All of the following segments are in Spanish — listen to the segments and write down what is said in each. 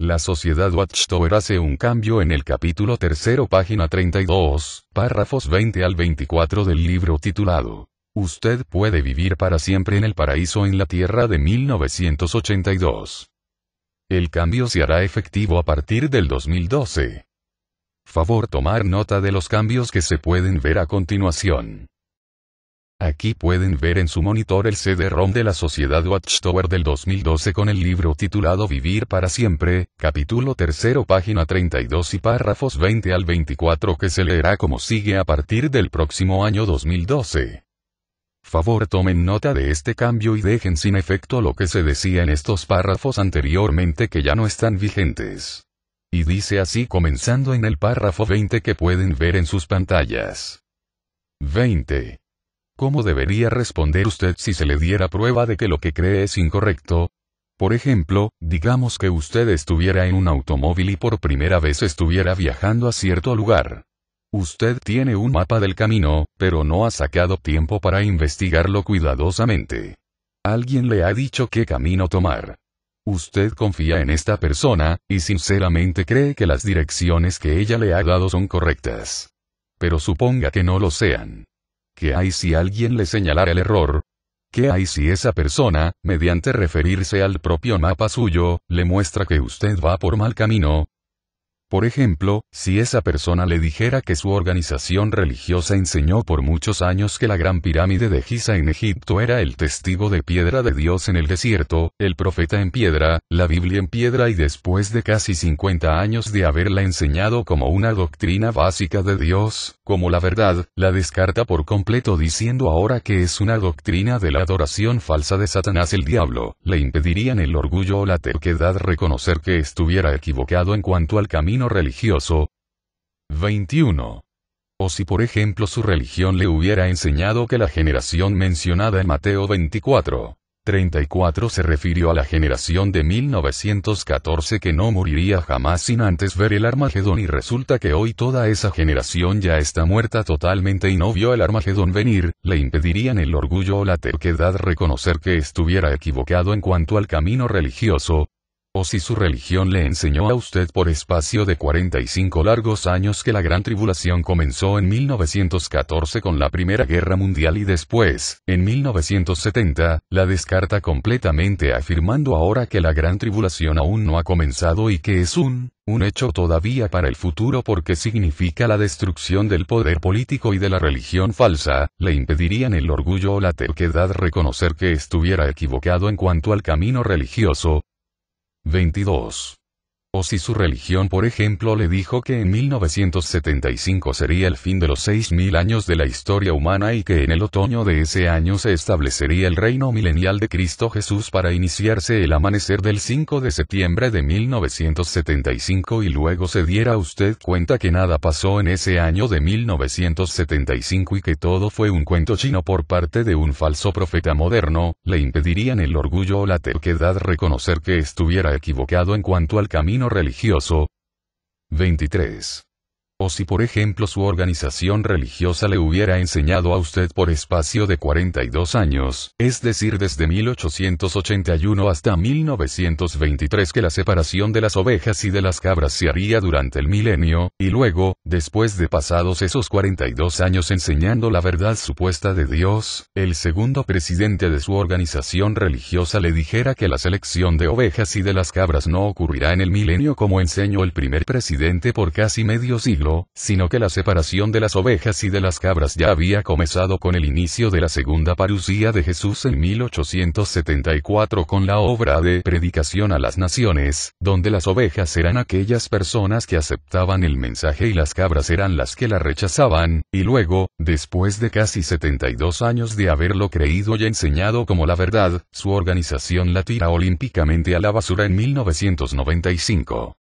La sociedad Watchtower hace un cambio en el capítulo tercero página 32, párrafos 20 al 24 del libro titulado Usted puede vivir para siempre en el paraíso en la Tierra de 1982. El cambio se hará efectivo a partir del 2012. Favor tomar nota de los cambios que se pueden ver a continuación. Aquí pueden ver en su monitor el CD-ROM de la Sociedad Watchtower del 2012 con el libro titulado Vivir para siempre, capítulo tercero página 32 y párrafos 20 al 24 que se leerá como sigue a partir del próximo año 2012. Favor tomen nota de este cambio y dejen sin efecto lo que se decía en estos párrafos anteriormente que ya no están vigentes. Y dice así comenzando en el párrafo 20 que pueden ver en sus pantallas. 20. ¿Cómo debería responder usted si se le diera prueba de que lo que cree es incorrecto? Por ejemplo, digamos que usted estuviera en un automóvil y por primera vez estuviera viajando a cierto lugar. Usted tiene un mapa del camino, pero no ha sacado tiempo para investigarlo cuidadosamente. Alguien le ha dicho qué camino tomar. Usted confía en esta persona, y sinceramente cree que las direcciones que ella le ha dado son correctas. Pero suponga que no lo sean. ¿Qué hay si alguien le señalara el error? ¿Qué hay si esa persona, mediante referirse al propio mapa suyo, le muestra que usted va por mal camino? Por ejemplo, si esa persona le dijera que su organización religiosa enseñó por muchos años que la gran pirámide de Giza en Egipto era el testigo de piedra de Dios en el desierto, el profeta en piedra, la Biblia en piedra y después de casi 50 años de haberla enseñado como una doctrina básica de Dios, como la verdad, la descarta por completo diciendo ahora que es una doctrina de la adoración falsa de Satanás el diablo, le impedirían el orgullo o la terquedad reconocer que estuviera equivocado en cuanto al camino religioso. 21. O si por ejemplo su religión le hubiera enseñado que la generación mencionada en Mateo 24, 34 se refirió a la generación de 1914 que no moriría jamás sin antes ver el Armagedón y resulta que hoy toda esa generación ya está muerta totalmente y no vio el Armagedón venir, le impedirían el orgullo o la terquedad reconocer que estuviera equivocado en cuanto al camino religioso o si su religión le enseñó a usted por espacio de 45 largos años que la gran tribulación comenzó en 1914 con la Primera Guerra Mundial y después, en 1970, la descarta completamente afirmando ahora que la gran tribulación aún no ha comenzado y que es un un hecho todavía para el futuro porque significa la destrucción del poder político y de la religión falsa, le impedirían el orgullo o la terquedad reconocer que estuviera equivocado en cuanto al camino religioso, 22 si su religión por ejemplo le dijo que en 1975 sería el fin de los 6.000 años de la historia humana y que en el otoño de ese año se establecería el reino milenial de Cristo Jesús para iniciarse el amanecer del 5 de septiembre de 1975 y luego se diera usted cuenta que nada pasó en ese año de 1975 y que todo fue un cuento chino por parte de un falso profeta moderno, le impedirían el orgullo o la terquedad reconocer que estuviera equivocado en cuanto al camino religioso. 23 o si por ejemplo su organización religiosa le hubiera enseñado a usted por espacio de 42 años, es decir desde 1881 hasta 1923 que la separación de las ovejas y de las cabras se haría durante el milenio, y luego, después de pasados esos 42 años enseñando la verdad supuesta de Dios, el segundo presidente de su organización religiosa le dijera que la selección de ovejas y de las cabras no ocurrirá en el milenio como enseñó el primer presidente por casi medio siglo sino que la separación de las ovejas y de las cabras ya había comenzado con el inicio de la segunda parucía de Jesús en 1874 con la obra de Predicación a las Naciones, donde las ovejas eran aquellas personas que aceptaban el mensaje y las cabras eran las que la rechazaban, y luego, después de casi 72 años de haberlo creído y enseñado como la verdad, su organización la tira olímpicamente a la basura en 1995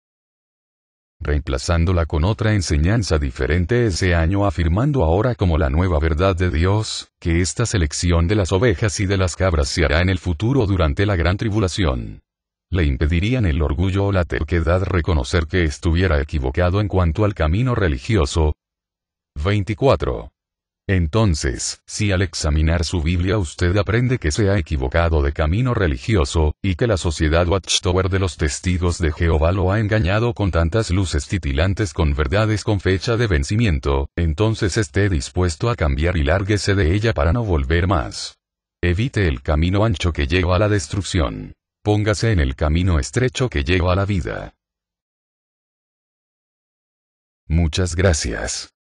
reemplazándola con otra enseñanza diferente ese año afirmando ahora como la nueva verdad de Dios, que esta selección de las ovejas y de las cabras se hará en el futuro durante la gran tribulación. Le impedirían el orgullo o la terquedad reconocer que estuviera equivocado en cuanto al camino religioso. 24. Entonces, si al examinar su Biblia usted aprende que se ha equivocado de camino religioso, y que la sociedad Watchtower de los testigos de Jehová lo ha engañado con tantas luces titilantes con verdades con fecha de vencimiento, entonces esté dispuesto a cambiar y lárguese de ella para no volver más. Evite el camino ancho que lleva a la destrucción. Póngase en el camino estrecho que lleva a la vida. Muchas gracias.